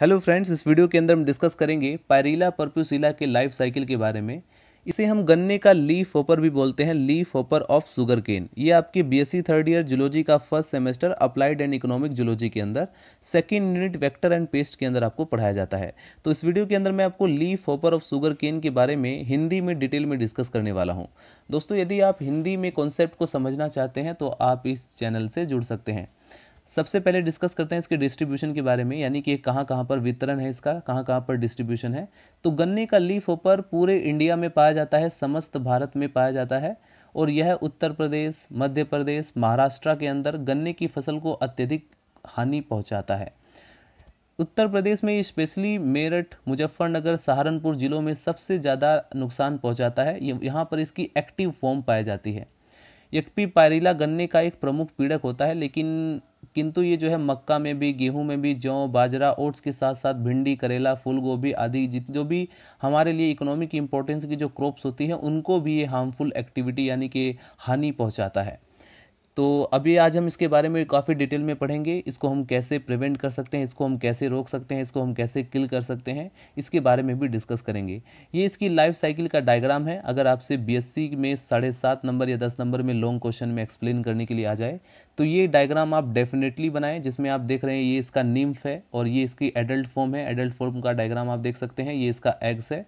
hello friends इस video के अंदर हम डिस्कस करेंगे पायरीला परप्यूसिला के लाइफ साइकिल के बारे में इसे हम गन्ने का लीफ ओपर भी बोलते हैं लीफ ओपर ऑफ शुगर केन ये आपके बीएससी थर्ड ईयर जुलॉजी का first semester applied and economic zoology के अंदर second unit vector and pest के अंदर आपको पढ़ाया जाता है तो इस वीडियो के अंदर मैं आपको लीफ ओपर ऑफ सुगर केन के बारे में हिंदी में डिटेल में डिस्कस करने वाला हूँ दोस्तों यदि आप हिंदी में कॉन्सेप्ट को समझना चाहते हैं तो आप इस चैनल से जुड़ सकते हैं सबसे पहले डिस्कस करते हैं इसके डिस्ट्रीब्यूशन के बारे में यानी कि कहाँ कहाँ पर वितरण है इसका कहाँ कहाँ पर डिस्ट्रीब्यूशन है तो गन्ने का लीफ होपर पूरे इंडिया में पाया जाता है समस्त भारत में पाया जाता है और यह उत्तर प्रदेश मध्य प्रदेश महाराष्ट्र के अंदर गन्ने की फसल को अत्यधिक हानि पहुँचाता है उत्तर प्रदेश में स्पेशली मेरठ मुजफ्फरनगर सहारनपुर जिलों में सबसे ज़्यादा नुकसान पहुँचाता है यहाँ पर इसकी एक्टिव फॉर्म पाई जाती है यकपी पायरीला गन्ने का एक प्रमुख पीड़क होता है लेकिन किंतु ये जो है मक्का में भी गेहूं में भी जौ बाजरा ओट्स के साथ साथ भिंडी करेला फूल गोभी आदि जो भी हमारे लिए इकोनॉमिक इंपॉर्टेंस की जो क्रॉप्स होती हैं उनको भी ये हार्मफुल एक्टिविटी यानी कि हानि पहुँचाता है तो अभी आज हम इसके बारे में काफ़ी डिटेल में पढ़ेंगे इसको हम कैसे प्रिवेंट कर सकते हैं इसको हम कैसे रोक सकते हैं इसको हम कैसे किल कर सकते हैं इसके बारे में भी डिस्कस करेंगे ये इसकी लाइफ साइकिल का डायग्राम है अगर आपसे बीएससी में साढ़े सात नंबर या दस नंबर में लॉन्ग क्वेश्चन में एक्सप्लेन करने के लिए आ जाए तो ये डायग्राम आप डेफिनेटली बनाएं जिसमें आप देख रहे हैं ये इसका निम्फ है और ये इसकी एडल्ट फॉर्म है एडल्ट फॉर्म का डायग्राम आप देख सकते हैं ये इसका एग्स है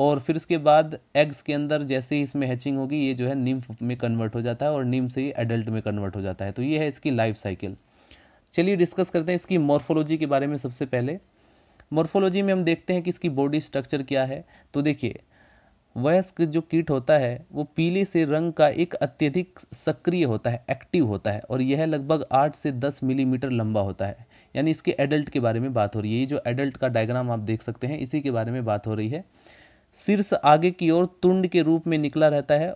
और फिर उसके बाद एग्स के अंदर जैसे ही इसमें हैचिंग होगी ये जो है निम्फ में कन्वर्ट हो जाता है और निम्फ से ही एडल्ट में कन्वर्ट हो जाता है तो ये है इसकी लाइफ साइकिल चलिए डिस्कस करते हैं इसकी मॉर्फोलॉजी के बारे में सबसे पहले मॉर्फोलॉजी में हम देखते हैं कि इसकी बॉडी स्ट्रक्चर क्या है तो देखिए वयस्क जो कीट होता है वो पीले से रंग का एक अत्यधिक सक्रिय होता है एक्टिव होता है और यह लगभग आठ से दस मिलीमीटर लंबा होता है यानी इसके एडल्ट के बारे में बात हो रही है ये जो एडल्ट का डायग्राम आप देख सकते हैं इसी के बारे में बात हो रही है शीर्ष आगे की ओर तुंड के रूप में निकला रहता है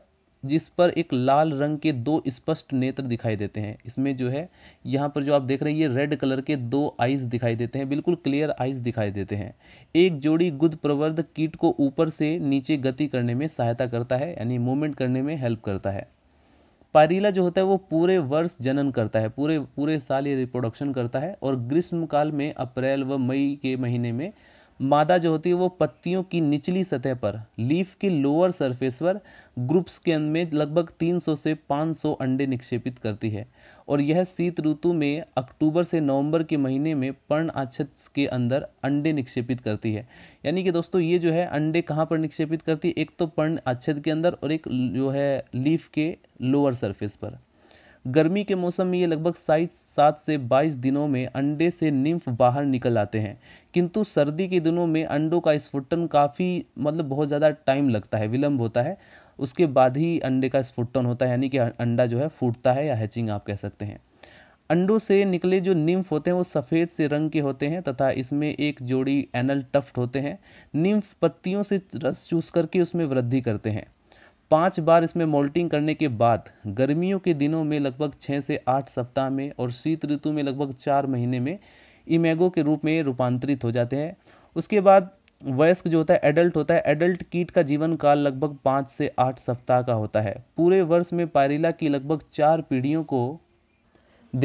जिस पर एक लाल रंग के दो स्पष्ट नेत्र दिखाई देते हैं इसमें जो है यहाँ पर जो आप देख रहे हैं ये रेड कलर के दो आइज दिखाई देते हैं बिल्कुल क्लियर आइज दिखाई देते हैं एक जोड़ी गुद प्रवर्ध कीट को ऊपर से नीचे गति करने में सहायता करता है यानी मूवमेंट करने में हेल्प करता है पारीला जो होता है वो पूरे वर्ष जनन करता है पूरे पूरे साल ये रिप्रोडक्शन करता है और ग्रीष्म काल में अप्रैल व मई के महीने में मादा जो होती है वो पत्तियों की निचली सतह पर लीफ के लोअर सरफेस पर ग्रुप्स के अंदर में लगभग 300 से 500 अंडे निक्षेपित करती है और यह शीत ऋतु में अक्टूबर से नवंबर के महीने में पर्ण आच्छद के अंदर अंडे निक्षेपित करती है यानी कि दोस्तों ये जो है अंडे कहाँ पर निक्षेपित करती है एक तो पर्ण आच्छद के अंदर और एक जो है लीफ के लोअर सरफेस पर गर्मी के मौसम में ये लगभग साइज सात से बाईस दिनों में अंडे से निम्फ बाहर निकल आते हैं किंतु सर्दी के दिनों में अंडों का स्फुटन काफ़ी मतलब बहुत ज़्यादा टाइम लगता है विलंब होता है उसके बाद ही अंडे का स्फुटन होता है यानी कि अंडा जो है फूटता है या हैचिंग आप कह सकते हैं अंडों से निकले जो निम्फ होते हैं वो सफ़ेद से रंग के होते हैं तथा इसमें एक जोड़ी एनल टफ्ट होते हैं निम्फ पत्तियों से रस चूस करके उसमें वृद्धि करते हैं पाँच बार इसमें मोल्टिंग करने के बाद गर्मियों के दिनों में लगभग छः से आठ सप्ताह में और शीत ऋतु में लगभग चार महीने में इमेगो के रूप में रूपांतरित हो जाते हैं उसके बाद वयस्क जो होता है एडल्ट होता है एडल्ट कीट का जीवन काल लगभग पाँच से आठ सप्ताह का होता है पूरे वर्ष में पायरिला की लगभग चार पीढ़ियों को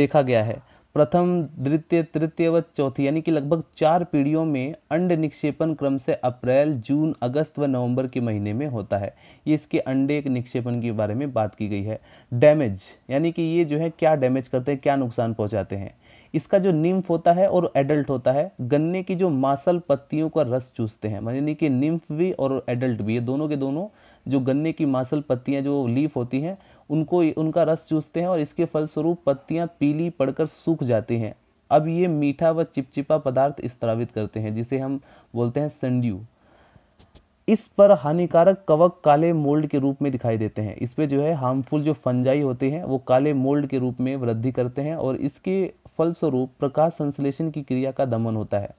देखा गया है प्रथम द्वितीय तृतीय व चौथी यानी कि लगभग चार पीढ़ियों में अंड निक्षेपण क्रम से अप्रैल जून अगस्त व नवंबर के महीने में होता है ये इसके अंडे के निक्षेपण के बारे में बात की गई है डैमेज यानी कि ये जो है क्या डैमेज करते हैं क्या नुकसान पहुंचाते हैं इसका जो निम्फ होता है और एडल्ट होता है गन्ने की जो मासल पत्तियों का रस चूसते हैं यानी कि निम्फ भी और एडल्ट भी ये दोनों के दोनों जो गन्ने की मासल पत्तियाँ जो लीफ होती हैं उनको उनका रस चूसते हैं और इसके फलस्वरूप पत्तियाँ पीली पड़कर सूख जाती हैं अब ये मीठा व चिपचिपा पदार्थ स्त्रावित करते हैं जिसे हम बोलते हैं संड्यू इस पर हानिकारक कवक काले मोल्ड के रूप में दिखाई देते हैं इस पर जो है हार्मफुल जो फंजाई होते हैं वो काले मोल्ड के रूप में वृद्धि करते हैं और इसके फलस्वरूप प्रकाश संश्लेषण की क्रिया का दमन होता है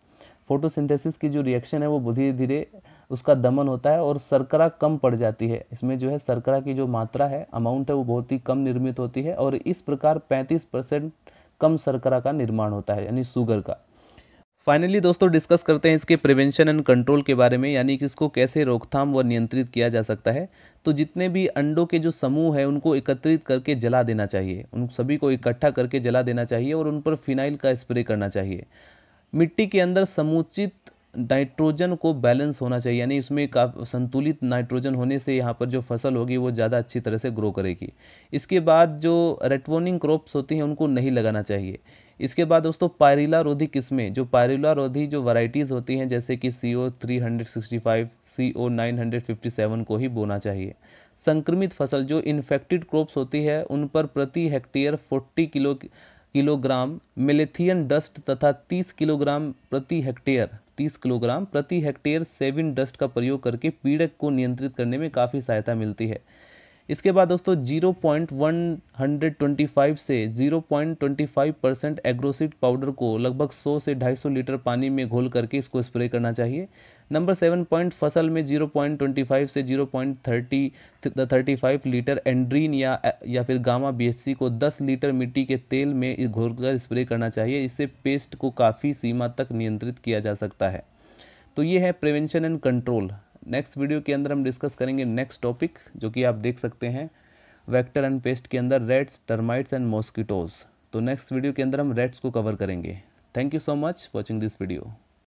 फोटोसिंथेसिस की जो रिएक्शन है वो धीरे धीरे उसका दमन होता है और शर्करा कम पड़ जाती है इसमें जो है शर्करा की जो मात्रा है अमाउंट है वो बहुत ही कम निर्मित होती है और इस प्रकार 35 परसेंट कम शर्करा का निर्माण होता है यानी शुगर का फाइनली दोस्तों डिस्कस करते हैं इसके प्रिवेंशन एंड कंट्रोल के बारे में यानी कि इसको कैसे रोकथाम व नियंत्रित किया जा सकता है तो जितने भी अंडों के जो समूह है उनको एकत्रित करके जला देना चाहिए उन सभी को इकट्ठा करके जला देना चाहिए और उन पर फिनाइल का स्प्रे करना चाहिए मिट्टी के अंदर समुचित नाइट्रोजन को बैलेंस होना चाहिए यानी इसमें का संतुलित नाइट्रोजन होने से यहाँ पर जो फसल होगी वो ज़्यादा अच्छी तरह से ग्रो करेगी इसके बाद जो रेटवोनिंग क्रॉप्स होती हैं उनको नहीं लगाना चाहिए इसके बाद दोस्तों पायरिला रोधी किस्में जो पायरिला रोधी जो वैरायटीज़ होती हैं जैसे कि C O three hundred sixty five C O nine hundred fifty seven को ही बोना चाहिए संक्रमित फसल जो इन्फेक्टेड क्रॉप्स होती है उन पर प्रति hectare forty kilo kilogram malathion dust तथा तीस किलोग्राम प्रति हेक्टेयर तीस किलोग्राम प्रति हेक्टेयर सेविन डस्ट का प्रयोग करके पीड़क को नियंत्रित करने में काफ़ी सहायता मिलती है इसके बाद दोस्तों zero point one hundred twenty five से zero point twenty five percent Agrocide powder को लगभग सौ से ढाई सौ लीटर पानी में घोल करके इसको स्प्रे करना चाहिए नंबर सेवन पॉइंट फसल में जीरो पॉइंट ट्वेंटी फाइव से zero point thirty thirty five litre endrin या या फिर गामा बीएससी को दस लीटर मिट्टी के तेल में कर स्प्रे करना चाहिए इससे पेस्ट को काफ़ी सीमा तक नियंत्रित किया जा सकता है तो ये है prevention and control next video के अंदर हम डिस्कस करेंगे नेक्स्ट टॉपिक जो कि आप देख सकते हैं वेक्टर एंड पेस्ट के अंदर रेड्स टर्माइट्स एंड मॉस्किटोज़ तो नेक्स्ट वीडियो के अंदर हम रेड्स को कवर करेंगे thank you so much watching this video